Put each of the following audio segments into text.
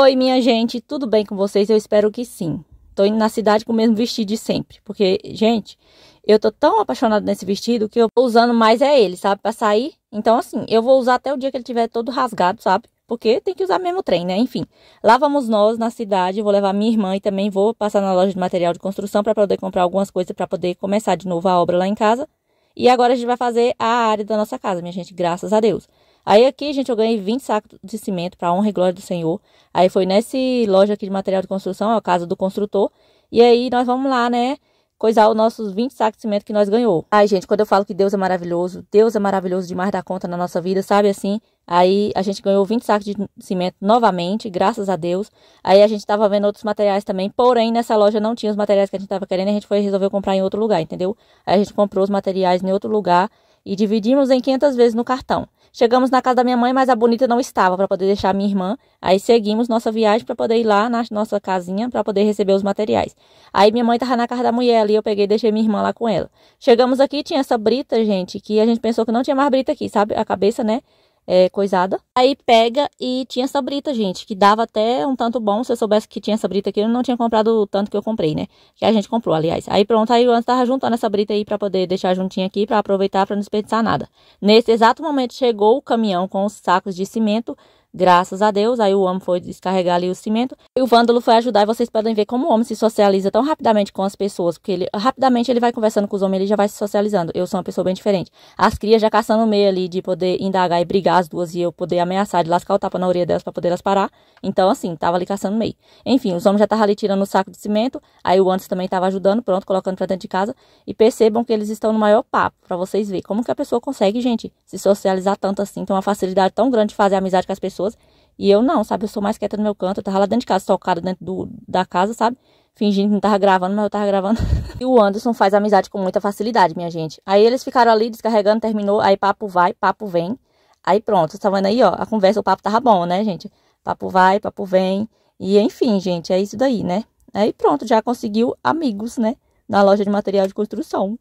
Oi, minha gente, tudo bem com vocês? Eu espero que sim. Tô indo na cidade com o mesmo vestido de sempre, porque, gente, eu tô tão apaixonada nesse vestido que eu tô usando mais é ele, sabe, para sair. Então, assim, eu vou usar até o dia que ele tiver todo rasgado, sabe? Porque tem que usar mesmo trem, né? Enfim, lá vamos nós na cidade, vou levar minha irmã e também vou passar na loja de material de construção para poder comprar algumas coisas para poder começar de novo a obra lá em casa. E agora a gente vai fazer a área da nossa casa, minha gente, graças a Deus. Aí aqui, gente, eu ganhei 20 sacos de cimento para honra e glória do Senhor. Aí foi nesse loja aqui de material de construção, é a casa do construtor. E aí nós vamos lá, né? coisar os nossos 20 sacos de cimento que nós ganhou. Ai, gente, quando eu falo que Deus é maravilhoso, Deus é maravilhoso demais da conta na nossa vida, sabe assim? Aí a gente ganhou 20 sacos de cimento novamente, graças a Deus. Aí a gente tava vendo outros materiais também, porém nessa loja não tinha os materiais que a gente tava querendo, a gente foi resolveu comprar em outro lugar, entendeu? Aí a gente comprou os materiais em outro lugar e dividimos em 500 vezes no cartão. Chegamos na casa da minha mãe, mas a bonita não estava para poder deixar minha irmã. Aí seguimos nossa viagem para poder ir lá na nossa casinha para poder receber os materiais. Aí minha mãe estava na casa da mulher ali, eu peguei e deixei minha irmã lá com ela. Chegamos aqui, tinha essa brita, gente, que a gente pensou que não tinha mais brita aqui, sabe? A cabeça, né? é, coisada. Aí pega e tinha essa brita, gente, que dava até um tanto bom. Se eu soubesse que tinha essa brita aqui, eu não tinha comprado o tanto que eu comprei, né? Que a gente comprou, aliás. Aí pronto, aí o Anjo tava juntando essa brita aí para poder deixar juntinha aqui, para aproveitar, para não desperdiçar nada. Nesse exato momento chegou o caminhão com os sacos de cimento Graças a Deus, aí o homem foi descarregar ali o cimento. E o vândalo foi ajudar, e vocês podem ver como o homem se socializa tão rapidamente com as pessoas, porque ele rapidamente ele vai conversando com os homens, ele já vai se socializando. Eu sou uma pessoa bem diferente. As crias já caçando meio ali de poder indagar e brigar as duas e eu poder ameaçar de lascar o tapa na orelha delas para poder elas parar. Então, assim, tava ali caçando meio. Enfim, os homens já estavam ali tirando o saco de cimento, aí o antes também tava ajudando, pronto, colocando pra dentro de casa. E percebam que eles estão no maior papo, para vocês ver como que a pessoa consegue, gente, se socializar tanto assim, tem uma facilidade tão grande de fazer amizade com as pessoas pessoas. E eu não, sabe? Eu sou mais quieta no meu canto. Eu tava lá dentro de casa, socada dentro do, da casa, sabe? Fingindo que não tava gravando, mas eu tava gravando. e o Anderson faz amizade com muita facilidade, minha gente. Aí eles ficaram ali descarregando, terminou. Aí papo vai, papo vem. Aí pronto, vocês tá vendo aí, ó? A conversa, o papo tava bom, né, gente? Papo vai, papo vem. E enfim, gente, é isso daí, né? Aí pronto, já conseguiu amigos, né? Na loja de material de construção.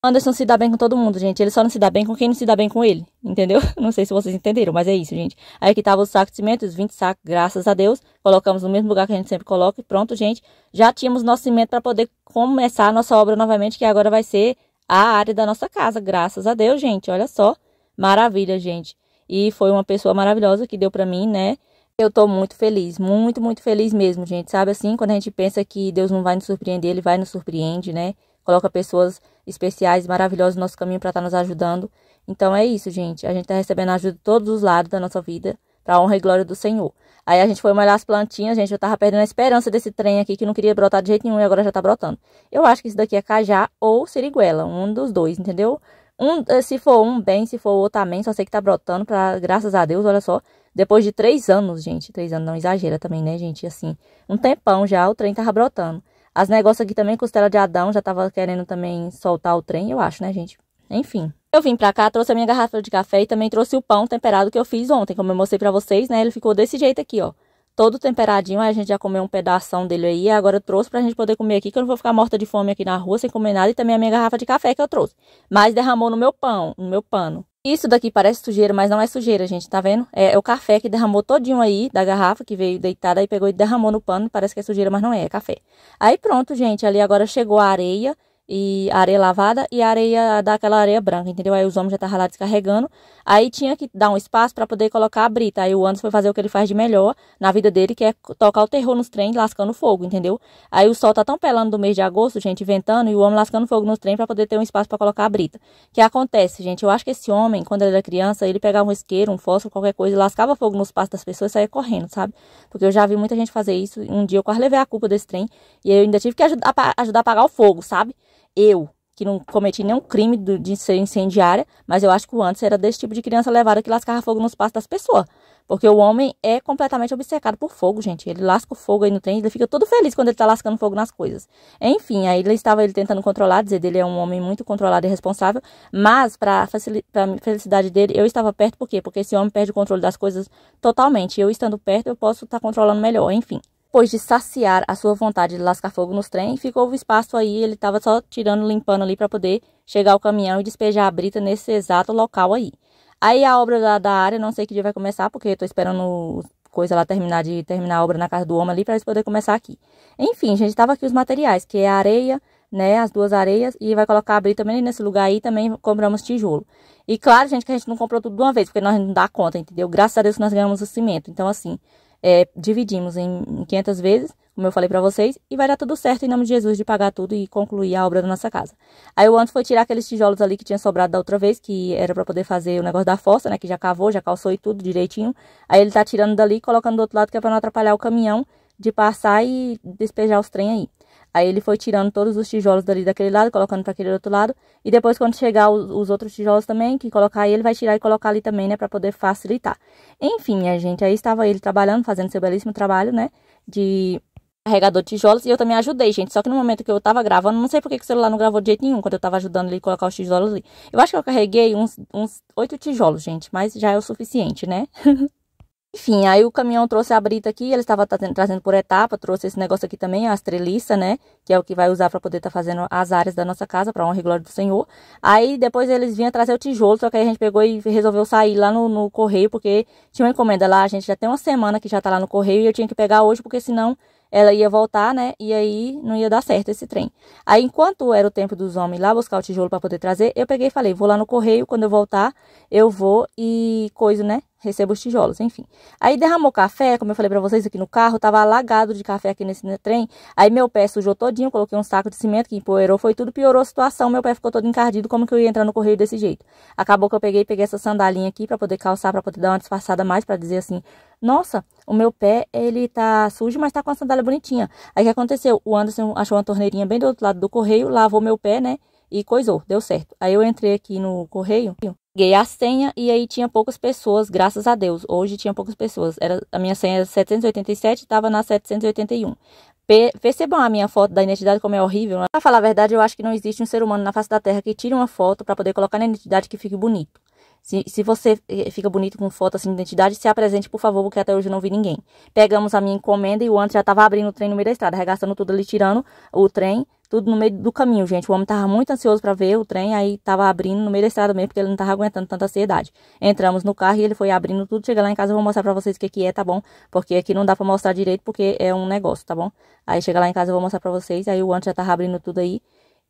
Anderson se dá bem com todo mundo, gente. Ele só não se dá bem com quem não se dá bem com ele, entendeu? Não sei se vocês entenderam, mas é isso, gente. Aí que tava os sacos de cimento, os 20 sacos, graças a Deus. Colocamos no mesmo lugar que a gente sempre coloca e pronto, gente. Já tínhamos nosso cimento para poder começar a nossa obra novamente, que agora vai ser a área da nossa casa, graças a Deus, gente. Olha só, maravilha, gente. E foi uma pessoa maravilhosa que deu para mim, né? Eu tô muito feliz, muito, muito feliz mesmo, gente. Sabe assim, quando a gente pensa que Deus não vai nos surpreender, ele vai nos surpreende, né? coloca pessoas especiais, maravilhosas no nosso caminho para estar tá nos ajudando. Então é isso, gente. A gente está recebendo ajuda de todos os lados da nossa vida, para honra e glória do Senhor. Aí a gente foi molhar as plantinhas, gente. Eu tava perdendo a esperança desse trem aqui que não queria brotar de jeito nenhum e agora já tá brotando. Eu acho que isso daqui é cajá ou siriguela, um dos dois, entendeu? Um, eh, se for um, bem, se for o outro, amém. Só sei que tá brotando, pra, graças a Deus, olha só. Depois de três anos, gente. Três anos não exagera também, né, gente? Assim, um tempão já o trem tava brotando. As negócios aqui também, costela de Adão, já tava querendo também soltar o trem, eu acho, né, gente? Enfim. Eu vim pra cá, trouxe a minha garrafa de café e também trouxe o pão temperado que eu fiz ontem, como eu mostrei pra vocês, né? Ele ficou desse jeito aqui, ó. Todo temperadinho, aí a gente já comeu um pedaço dele aí. Agora eu trouxe pra gente poder comer aqui, que eu não vou ficar morta de fome aqui na rua sem comer nada. E também a minha garrafa de café que eu trouxe. Mas derramou no meu pão, no meu pano. Isso daqui parece sujeira, mas não é sujeira, gente, tá vendo? É, é, o café que derramou todinho aí da garrafa, que veio deitada aí, pegou e derramou no pano. Parece que é sujeira, mas não é, é café. Aí pronto, gente, ali agora chegou a areia e areia lavada e areia daquela areia branca, entendeu? Aí os homens já estavam lá descarregando. Aí tinha que dar um espaço para poder colocar a brita. Aí o Anderson foi fazer o que ele faz de melhor na vida dele, que é tocar o terror nos trens lascando fogo, entendeu? Aí o sol tá tão pelando do mês de agosto, gente, ventando, e o homem lascando fogo nos trens para poder ter um espaço para colocar a brita. que acontece, gente? Eu acho que esse homem, quando ele era criança, ele pegava um isqueiro, um fósforo, qualquer coisa, e lascava fogo nos passos das pessoas e saía correndo, sabe? Porque eu já vi muita gente fazer isso. Um dia eu quase levei a culpa desse trem e eu ainda tive que ajudar, ajudar a apagar o fogo, sabe? eu, que não cometi nenhum crime de ser incendiária, mas eu acho que o antes era desse tipo de criança levada que lascava fogo nos passos das pessoas. Porque o homem é completamente obcecado por fogo, gente. Ele lasca o fogo aí no trem, ele fica todo feliz quando ele tá lascando fogo nas coisas. Enfim, aí ele estava ele tentando controlar, dizer dele é um homem muito controlado e responsável, mas para felicidade dele, eu estava perto por quê? Porque esse homem perde o controle das coisas totalmente. Eu estando perto, eu posso estar tá controlando melhor, enfim. Depois de saciar a sua vontade de lascar fogo nos trem, ficou o espaço aí, ele estava só tirando, limpando ali para poder chegar o caminhão e despejar a brita nesse exato local aí. Aí a obra da, da área, não sei que dia vai começar, porque estou esperando coisa lá terminar de terminar a obra na casa do homem ali para eles poderem começar aqui. Enfim, gente, tava aqui os materiais, que é a areia, né, as duas areias e vai colocar a brita também nesse lugar aí também compramos tijolo. E claro, gente, que a gente não comprou tudo de uma vez, porque nós não dá conta, entendeu? Graças a Deus nós ganhamos o cimento. Então assim, é, dividimos em 500 vezes, como eu falei para vocês, e vai dar tudo certo em nome de Jesus de pagar tudo e concluir a obra da nossa casa. Aí o Antônio foi tirar aqueles tijolos ali que tinha sobrado da outra vez, que era para poder fazer o negócio da fossa, né, que já cavou, já calçou e tudo direitinho. Aí ele tá tirando dali e colocando do outro lado que é para não atrapalhar o caminhão de passar e despejar os trem aí. Aí ele foi tirando todos os tijolos dali daquele lado, colocando para aquele outro lado. E depois, quando chegar os, os outros tijolos também, que colocar aí, ele vai tirar e colocar ali também, né? Para poder facilitar. Enfim, a gente, aí estava ele trabalhando, fazendo seu belíssimo trabalho, né? De carregador de tijolos e eu também ajudei, gente. Só que no momento que eu tava gravando, não sei porque que o celular não gravou de jeito nenhum quando eu tava ajudando ele a colocar os tijolos ali. Eu acho que eu carreguei uns oito tijolos, gente, mas já é o suficiente, né? Enfim, aí o caminhão trouxe a brita aqui, ele estava trazendo por etapa, trouxe esse negócio aqui também, a treliça, né? Que é o que vai usar para poder estar tá fazendo as áreas da nossa casa, para honra e glória do Senhor. Aí depois eles vinham trazer o tijolo, só que aí a gente pegou e resolveu sair lá no, no correio, porque tinha uma encomenda lá, a gente já tem uma semana que já tá lá no correio e eu tinha que pegar hoje, porque senão ela ia voltar, né? E aí não ia dar certo esse trem. Aí, enquanto era o tempo dos homens lá buscar o tijolo para poder trazer, eu peguei e falei: vou lá no correio, quando eu voltar, eu vou e coisa, né? receba os tijolos, enfim. Aí derramou café, como eu falei para vocês aqui no carro, tava alagado de café aqui nesse trem. Aí meu pé sujou todinho, coloquei um saco de cimento que empoeirou, foi tudo, piorou a situação. Meu pé ficou todo encardido, como que eu ia entrar no correio desse jeito? Acabou que eu peguei, peguei essa sandalinha aqui para poder calçar, para poder dar uma disfarçada mais, para dizer assim: "Nossa, o meu pé, ele tá sujo, mas tá com a sandália bonitinha". Aí o que aconteceu? O Anderson achou uma torneirinha bem do outro lado do correio, lavou meu pé, né? E coisou, deu certo. Aí eu entrei aqui no correio, Peguei a senha e aí tinha poucas pessoas, graças a Deus. Hoje tinha poucas pessoas. Era, a minha senha era 787, estava na 781. percebam a minha foto da identidade como é horrível. Né? para falar a verdade, eu acho que não existe um ser humano na face da Terra que tire uma foto para poder colocar na identidade que fique bonito. Se, se você eh, fica bonito com foto assim de identidade, se apresente, por favor, porque até hoje eu não vi ninguém. Pegamos a minha encomenda e o André já tava abrindo o trem no meio da estrada, arregaçando tudo ali, tirando o trem, tudo no meio do caminho, gente. O homem tava muito ansioso para ver o trem, aí tava abrindo no meio da estrada mesmo, porque ele não tava aguentando tanta ansiedade. Entramos no carro e ele foi abrindo tudo. Chega lá em casa, eu vou mostrar pra vocês o que, que é, tá bom? Porque aqui não dá pra mostrar direito, porque é um negócio, tá bom? Aí chega lá em casa, eu vou mostrar pra vocês. Aí o Ant já tava abrindo tudo aí.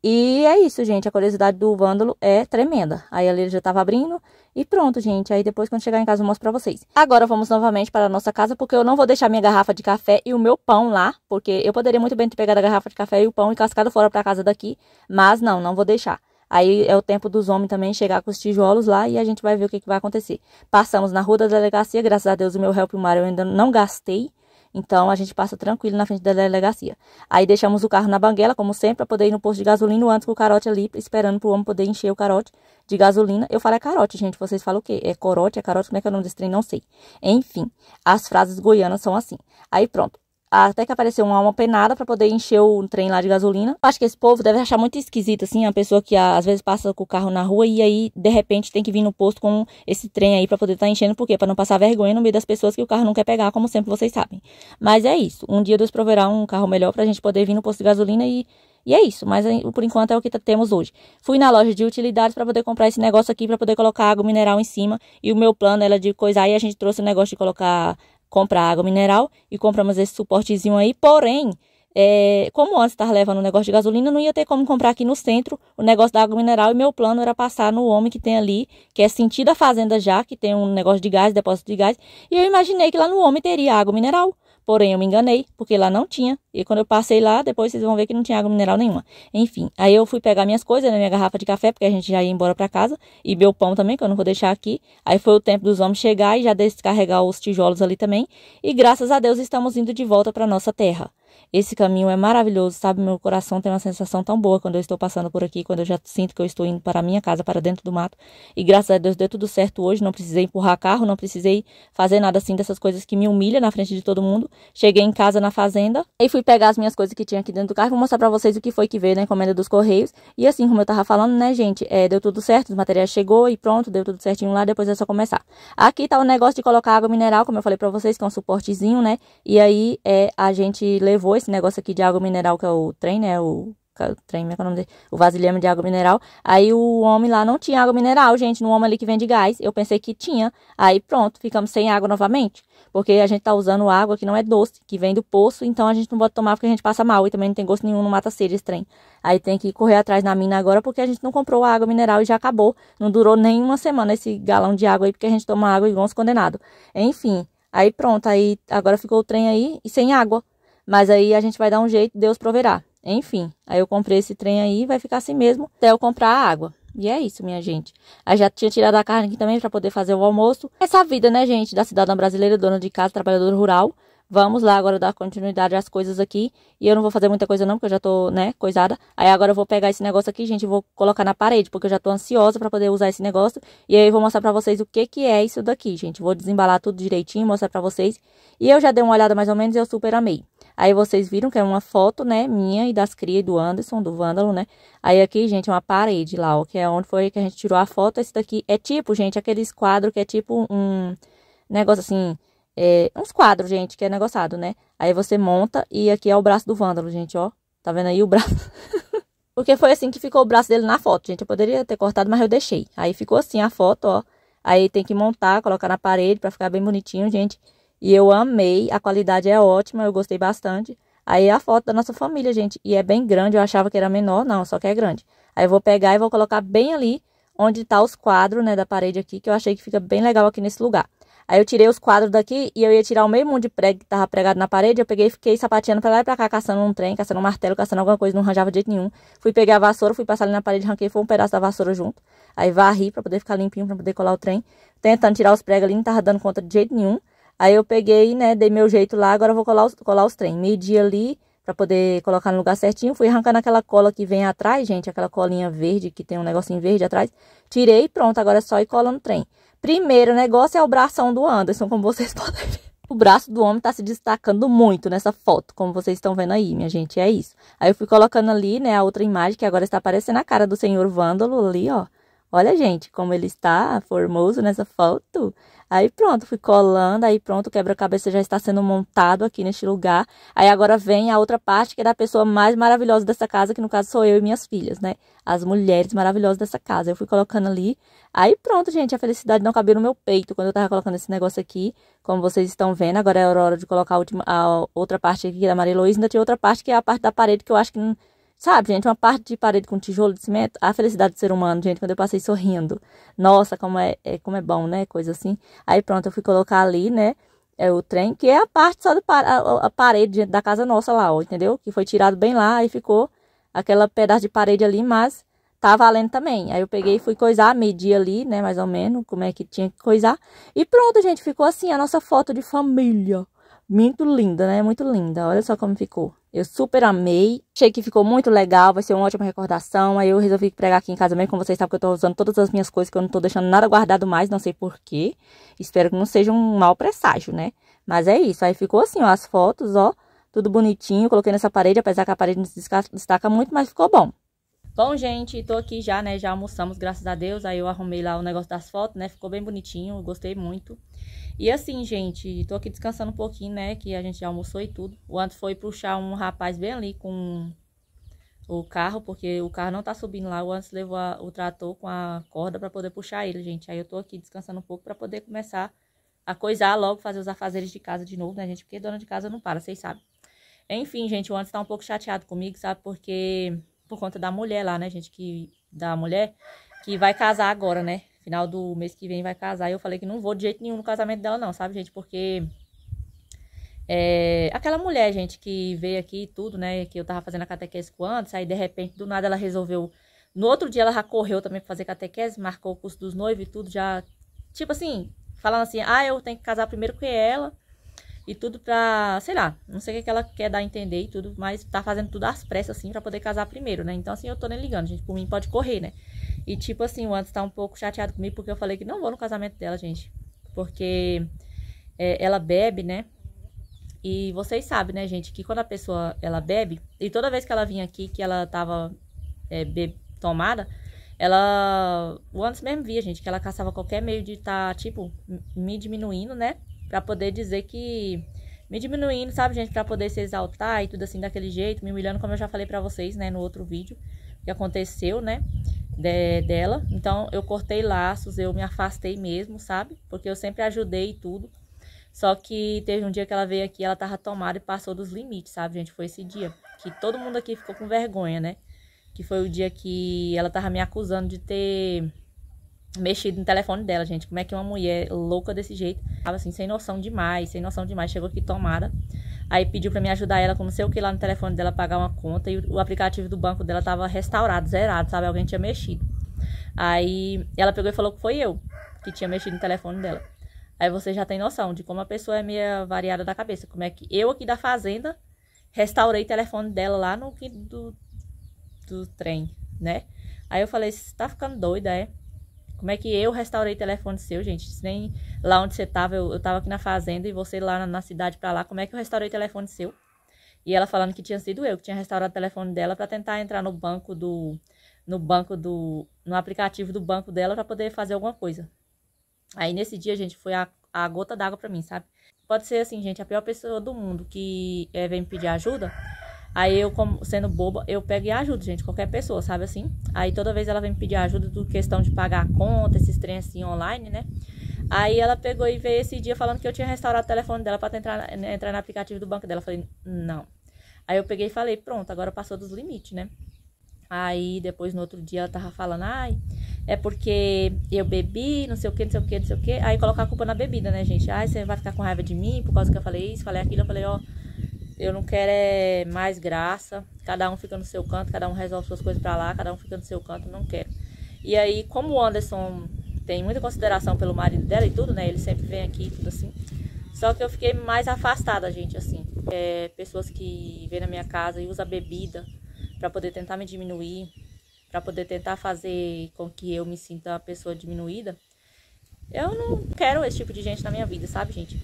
E é isso, gente. A curiosidade do vândalo é tremenda. Aí ali ele já tava abrindo. E pronto, gente. Aí depois, quando chegar em casa, eu mostro pra vocês. Agora vamos novamente para a nossa casa, porque eu não vou deixar minha garrafa de café e o meu pão lá. Porque eu poderia muito bem ter pegado a garrafa de café e o pão e cascado fora pra casa daqui. Mas não, não vou deixar. Aí é o tempo dos homens também chegar com os tijolos lá e a gente vai ver o que, que vai acontecer. Passamos na rua da delegacia, graças a Deus o meu help Mario eu ainda não gastei. Então a gente passa tranquilo na frente da delegacia. Aí deixamos o carro na banguela, como sempre, para poder ir no posto de gasolina antes com o carote ali, esperando pro homem poder encher o carote de gasolina. Eu falo é carote, gente. Vocês falam o quê? É corote, é carote, como é que é o nome desse trem? Não sei. Enfim, as frases goianas são assim. Aí pronto até que apareceu uma alma penada para poder encher o trem lá de gasolina. Acho que esse povo deve achar muito esquisito, assim, a pessoa que às vezes passa com o carro na rua e aí, de repente, tem que vir no posto com esse trem aí para poder estar tá enchendo, por quê? Pra não passar vergonha no meio das pessoas que o carro não quer pegar, como sempre vocês sabem. Mas é isso. Um dia Deus proverá um carro melhor pra gente poder vir no posto de gasolina e e é isso, mas por enquanto é o que tá, temos hoje. Fui na loja de utilidades para poder comprar esse negócio aqui, para poder colocar água mineral em cima. E o meu plano era de coisar e a gente trouxe o negócio de colocar compra água mineral e compramos esse suportezinho aí. Porém, é, como antes estava levando um negócio de gasolina, não ia ter como comprar aqui no centro o negócio da água mineral. E meu plano era passar no homem que tem ali, que é sentido a fazenda já, que tem um negócio de gás, depósito de gás. E eu imaginei que lá no homem teria água mineral. Porém, eu me enganei, porque lá não tinha. E quando eu passei lá, depois vocês vão ver que não tinha água mineral nenhuma. Enfim, aí eu fui pegar minhas coisas, né, minha garrafa de café, porque a gente já ia embora para casa. E meu pão também, que eu não vou deixar aqui. Aí foi o tempo dos homens chegar e já descarregar os tijolos ali também. E graças a Deus estamos indo de volta para nossa terra. Esse caminho é maravilhoso, sabe? Meu coração tem uma sensação tão boa quando eu estou passando por aqui, quando eu já sinto que eu estou indo para a minha casa, para dentro do mato. E graças a Deus deu tudo certo hoje, não precisei empurrar carro, não precisei fazer nada assim dessas coisas que me humilha na frente de todo mundo. Cheguei em casa na fazenda e fui pegar as minhas coisas que tinha aqui dentro do carro. Vou mostrar para vocês o que foi que veio na encomenda dos correios. E assim como eu tava falando, né, gente? É, deu tudo certo, os materiais chegou e pronto, deu tudo certinho lá, depois é só começar. Aqui tá o negócio de colocar água mineral, como eu falei para vocês, que é um suportezinho, né? E aí é a gente levou levou esse negócio aqui de água mineral, que é o trem, né? O é trem, como é, é o nome dele? O vasilhame de água mineral. Aí o homem lá não tinha água mineral, gente, no homem ali que vende gás. Eu pensei que tinha. Aí pronto, ficamos sem água novamente. Porque a gente tá usando água que não é doce, que vem do poço, então a gente não pode tomar porque a gente passa mal e também não tem gosto nenhum, não mata sede esse trem. Aí tem que correr atrás na mina agora porque a gente não comprou a água mineral e já acabou. Não durou nem uma semana esse galão de água aí porque a gente toma água igual uns condenados. Enfim, aí pronto, aí agora ficou o trem aí e sem água. Mas aí a gente vai dar um jeito, Deus proverá. Enfim, aí eu comprei esse trem aí, vai ficar assim mesmo até eu comprar a água. E é isso, minha gente. Aí já tinha tirado a carne aqui também para poder fazer o almoço. Essa vida, né, gente, da cidadã brasileira, dona de casa, trabalhadora rural. Vamos lá agora dar continuidade às coisas aqui. E eu não vou fazer muita coisa não, porque eu já tô, né, coisada. Aí agora eu vou pegar esse negócio aqui, gente, e vou colocar na parede, porque eu já tô ansiosa para poder usar esse negócio. E aí eu vou mostrar para vocês o que que é isso daqui, gente. Vou desembalar tudo direitinho, mostrar para vocês. E eu já dei uma olhada mais ou menos e eu super amei. Aí vocês viram que é uma foto, né, minha e das crias do Anderson, do Vândalo, né? Aí aqui, gente, é uma parede lá, ó, que é onde foi que a gente tirou a foto. Esse daqui é tipo, gente, aqueles quadros que é tipo um negócio assim, é, uns quadros, gente, que é negociado, né? Aí você monta e aqui é o braço do Vândalo, gente, ó. Tá vendo aí o braço? Porque foi assim que ficou o braço dele na foto, gente. Eu poderia ter cortado, mas eu deixei. Aí ficou assim a foto, ó. Aí tem que montar, colocar na parede para ficar bem bonitinho, gente. E eu amei, a qualidade é ótima, eu gostei bastante. Aí é a foto da nossa família, gente, e é bem grande, eu achava que era menor, não, só que é grande. Aí eu vou pegar e vou colocar bem ali onde tá os quadros, né, da parede aqui, que eu achei que fica bem legal aqui nesse lugar. Aí eu tirei os quadros daqui e eu ia tirar o meio mundo de prego que tava pregado na parede. Eu peguei e fiquei sapateando pra lá e pra cá, caçando um trem, caçando um martelo, caçando alguma coisa, não arranjava de jeito nenhum. Fui pegar a vassoura, fui passar ali na parede, ranquei foi um pedaço da vassoura junto. Aí varri pra poder ficar limpinho, pra poder colar o trem. Tentando tirar os pregos ali, não tava dando conta de jeito nenhum. Aí eu peguei, né, dei meu jeito lá, agora eu vou colar os, colar os trem. Medi ali para poder colocar no lugar certinho. Fui arrancando aquela cola que vem atrás, gente, aquela colinha verde que tem um negocinho verde atrás. Tirei pronto, agora é só ir colando o trem. Primeiro negócio é o bração do Anderson, como vocês podem ver. O braço do homem tá se destacando muito nessa foto, como vocês estão vendo aí, minha gente, é isso. Aí eu fui colocando ali, né, a outra imagem que agora está aparecendo a cara do senhor Vândalo ali, ó. Olha, gente, como ele está formoso nessa foto. Aí pronto, fui colando, aí pronto, o quebra-cabeça já está sendo montado aqui neste lugar. Aí agora vem a outra parte que é da pessoa mais maravilhosa dessa casa, que no caso sou eu e minhas filhas, né? As mulheres maravilhosas dessa casa. Eu fui colocando ali. Aí pronto, gente, a felicidade não cabia no meu peito quando eu tava colocando esse negócio aqui. Como vocês estão vendo, agora é a hora de colocar a, última, a outra parte aqui é da Maria Luísa. Ainda tinha outra parte que é a parte da parede que eu acho que não Sabe, gente, uma parte de parede com tijolo de cimento, a felicidade do ser humano, gente, quando eu passei sorrindo. Nossa, como é, é como é bom, né? Coisa assim. Aí pronto, eu fui colocar ali, né? É o trem, que é a parte só da a, a parede gente, da casa nossa lá, ó, entendeu? Que foi tirado bem lá e ficou aquela pedaço de parede ali, mas tá valendo também. Aí eu peguei e fui coisar, medir ali, né, mais ou menos, como é que tinha que coisar. E pronto, gente, ficou assim a nossa foto de família. Muito linda, né? Muito linda. Olha só como ficou. Eu super amei. Achei que ficou muito legal, vai ser uma ótima recordação. Aí eu resolvi pregar aqui em casa mesmo com vocês, sabe? Tá? Porque eu tô usando todas as minhas coisas, que eu não tô deixando nada guardado mais, não sei porquê. Espero que não seja um mau presságio, né? Mas é isso. Aí ficou assim, ó, as fotos, ó. Tudo bonitinho. Coloquei nessa parede, apesar que a parede não se destaca muito, mas ficou bom. Bom, gente, tô aqui já, né? Já almoçamos, graças a Deus. Aí eu arrumei lá o negócio das fotos, né? Ficou bem bonitinho, gostei muito. E assim, gente, tô aqui descansando um pouquinho, né? Que a gente já almoçou e tudo. O antes foi puxar um rapaz bem ali com o carro, porque o carro não tá subindo lá. O antes levou a, o trator com a corda para poder puxar ele, gente. Aí eu tô aqui descansando um pouco para poder começar a coisar logo, fazer os afazeres de casa de novo, né, gente? Porque dona de casa não para, vocês sabem. Enfim, gente, o antes tá um pouco chateado comigo, sabe? Porque por conta da mulher lá, né, gente? Que, da mulher que vai casar agora, né? Final do mês que vem vai casar. E eu falei que não vou de jeito nenhum no casamento dela, não, sabe, gente? Porque. É, aquela mulher, gente, que veio aqui e tudo, né? Que eu tava fazendo a catequese com antes, aí de repente, do nada, ela resolveu. No outro dia ela já correu também pra fazer catequese, marcou o curso dos noivos e tudo, já. Tipo assim, falando assim, ah, eu tenho que casar primeiro que ela e tudo pra, sei lá, não sei o que, que ela quer dar a entender e tudo, mas tá fazendo tudo às pressas, assim, pra poder casar primeiro, né? Então, assim, eu tô nem ligando, gente, por mim pode correr, né? E, tipo assim, o Anderson tá um pouco chateado comigo porque eu falei que não vou no casamento dela, gente. Porque é, ela bebe, né? E vocês sabem, né, gente, que quando a pessoa, ela bebe, e toda vez que ela vinha aqui, que ela tava é, be tomada, ela. O Anderson mesmo via, gente, que ela caçava qualquer meio de estar, tá, tipo, me diminuindo, né? para poder dizer que me diminuindo, sabe, gente, para poder se exaltar e tudo assim daquele jeito, me humilhando, como eu já falei para vocês, né, no outro vídeo que aconteceu, né, de, dela. Então eu cortei laços, eu me afastei mesmo, sabe? Porque eu sempre ajudei e tudo. Só que teve um dia que ela veio aqui, ela tava tomada e passou dos limites, sabe, gente? Foi esse dia que todo mundo aqui ficou com vergonha, né? Que foi o dia que ela tava me acusando de ter mexido no telefone dela, gente. Como é que uma mulher louca desse jeito, tava assim, sem noção demais, sem noção demais, chegou aqui tomada. Aí pediu para me ajudar ela com não sei o que lá no telefone dela pagar uma conta e o aplicativo do banco dela tava restaurado, zerado, sabe? Alguém tinha mexido. Aí ela pegou e falou que foi eu que tinha mexido no telefone dela. Aí você já tem noção de como a pessoa é meio variada da cabeça. Como é que eu aqui da fazenda restaurei o telefone dela lá no do, do trem, né? Aí eu falei, você tá ficando doida, é? Como é que eu restaurei telefone seu, gente? Nem lá onde você tava, eu, eu tava aqui na fazenda e você lá na, na cidade pra lá. Como é que eu restaurei telefone seu? E ela falando que tinha sido eu que tinha restaurado o telefone dela para tentar entrar no banco do. No banco do. No aplicativo do banco dela para poder fazer alguma coisa. Aí nesse dia, gente, foi a, a gota d'água para mim, sabe? Pode ser assim, gente, a pior pessoa do mundo que é, vem me pedir ajuda. Aí eu, como sendo boba, eu pego e ajudo, gente, qualquer pessoa, sabe assim? Aí toda vez ela vem me pedir ajuda do questão de pagar a conta, esses trem assim online, né? Aí ela pegou e veio esse dia falando que eu tinha restaurado o telefone dela para entrar, né, entrar no aplicativo do banco dela. Eu falei, não. Aí eu peguei e falei, pronto, agora passou dos limites, né? Aí depois no outro dia ela tava falando, ai, é porque eu bebi, não sei o que, não sei o que, não sei o que. Aí colocar a culpa na bebida, né, gente? Ai, você vai ficar com raiva de mim por causa que eu falei isso, falei aquilo. Eu falei, ó, oh, eu não quero é mais graça. Cada um fica no seu canto, cada um resolve suas coisas para lá, cada um fica no seu canto, não quero. E aí, como o Anderson tem muita consideração pelo marido dela e tudo, né? Ele sempre vem aqui e tudo assim. Só que eu fiquei mais afastada, gente, assim. É, pessoas que vêm na minha casa e usam bebida para poder tentar me diminuir, para poder tentar fazer com que eu me sinta uma pessoa diminuída. Eu não quero esse tipo de gente na minha vida, sabe, gente?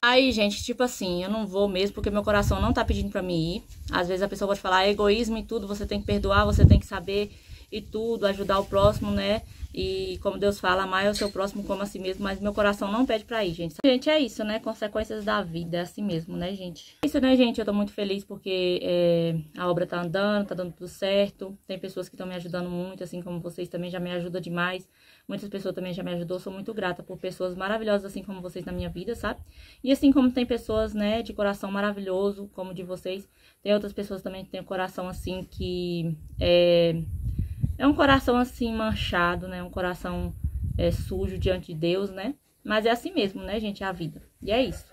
Aí, gente, tipo assim, eu não vou mesmo porque meu coração não tá pedindo pra mim ir. Às vezes a pessoa pode falar é egoísmo e tudo, você tem que perdoar, você tem que saber e tudo, ajudar o próximo, né? E como Deus fala, amar o seu próximo como a si mesmo, mas meu coração não pede pra ir, gente. Gente, é isso, né? Consequências da vida, é assim mesmo, né, gente? É isso, né, gente? Eu tô muito feliz porque é, a obra tá andando, tá dando tudo certo. Tem pessoas que estão me ajudando muito, assim como vocês também já me ajudam demais. Muitas pessoas também já me ajudou, sou muito grata por pessoas maravilhosas assim como vocês na minha vida, sabe? E assim como tem pessoas, né, de coração maravilhoso, como de vocês, tem outras pessoas também que têm coração assim que é é um coração assim manchado, né? Um coração é, sujo diante de Deus, né? Mas é assim mesmo, né, gente? É a vida. E é isso.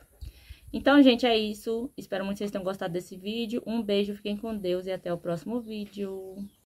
Então, gente, é isso. Espero muito que vocês tenham gostado desse vídeo. Um beijo, fiquem com Deus e até o próximo vídeo.